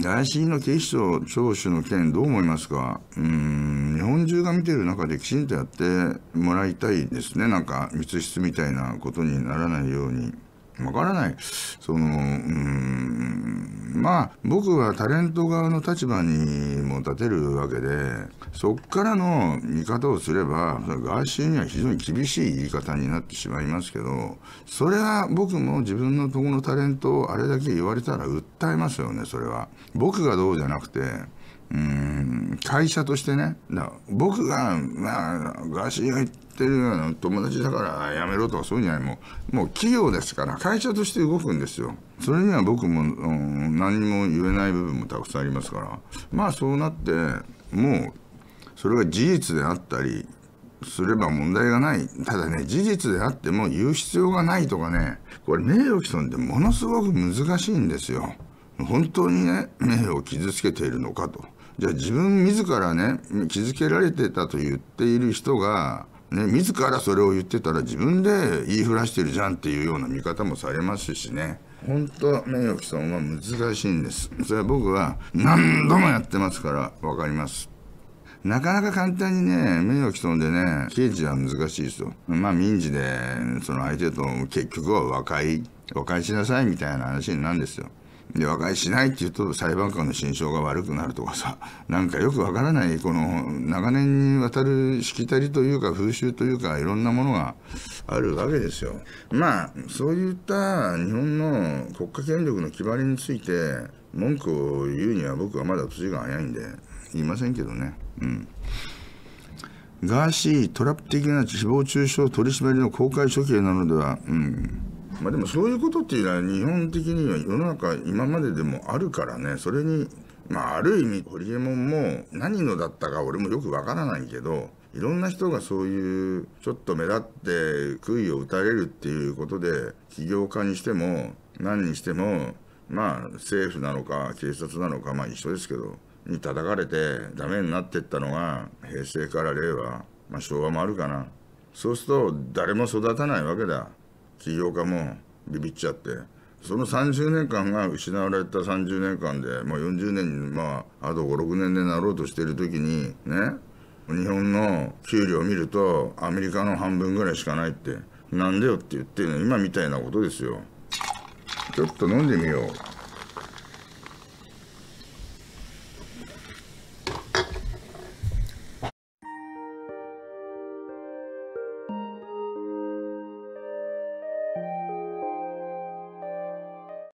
大臣の警視庁聴取の件、どう思いますかうん、日本中が見てる中できちんとやってもらいたいですね。なんか、密室みたいなことにならないように。わからない。その、うん、まあ僕はタレント側の立場にも立てるわけでそっからの見方をすればガーシーには非常に厳しい言い方になってしまいますけどそれは僕も自分のとこのタレントをあれだけ言われたら訴えますよねそれは。僕がどうじゃなくてうん会社としてね僕が、まあ、ガーシーが言ってるような友達だからやめろとかそういうんじゃないもうもう企業ですから会社として動くんですよそれには僕も、うん、何も言えない部分もたくさんありますからまあそうなってもうそれが事実であったりすれば問題がない。ただね、事実であっても言う必要がないとかね、これ名誉毀損ってものすごく難しいんですよ。本当にね名誉を傷つけているのかとじゃあ自分自らね傷つけられてたと言っている人が、ね、自らそれを言ってたら自分で言いふらしてるじゃんっていうような見方もされますしね本当名誉毀損は難しいんですそれは僕は何度もやってますから分かりますなかなか簡単にね、名誉毀損でね、刑事は難しいですよ。まあ民事で、その相手と結局は和解、和解しなさいみたいな話になるんですよ。で和解しないって言うと裁判官の心象が悪くなるとかさなんかよくわからないこの長年にわたるしきたりというか風習というかいろんなものがあるわけですよ。まあそういった日本の国家権力の決まりについて文句を言うには僕はまだ年が早いんで言いませんけどね。うんガーシー、トラップ的な誹謗中傷取り締まりの公開処刑なのでは、うん、まあ、でもそういうことっていうのは日本的には世の中今まででもあるからねそれにまあある意味ホリエモンも何のだったか俺もよくわからないけどいろんな人がそういうちょっと目立って悔いを打たれるっていうことで起業家にしても何にしてもまあ政府なのか警察なのかまあ一緒ですけどに叩かれてダメになってったのが平成から令和、まあ、昭和もあるかなそうすると誰も育たないわけだ起業家もビビっちゃってその30年間が失われた30年間でま40年にまああと56年でなろうとしてる時にね日本の給料を見るとアメリカの半分ぐらいしかないってなんでよって言ってるの今みたいなことですよちょっと飲んでみよう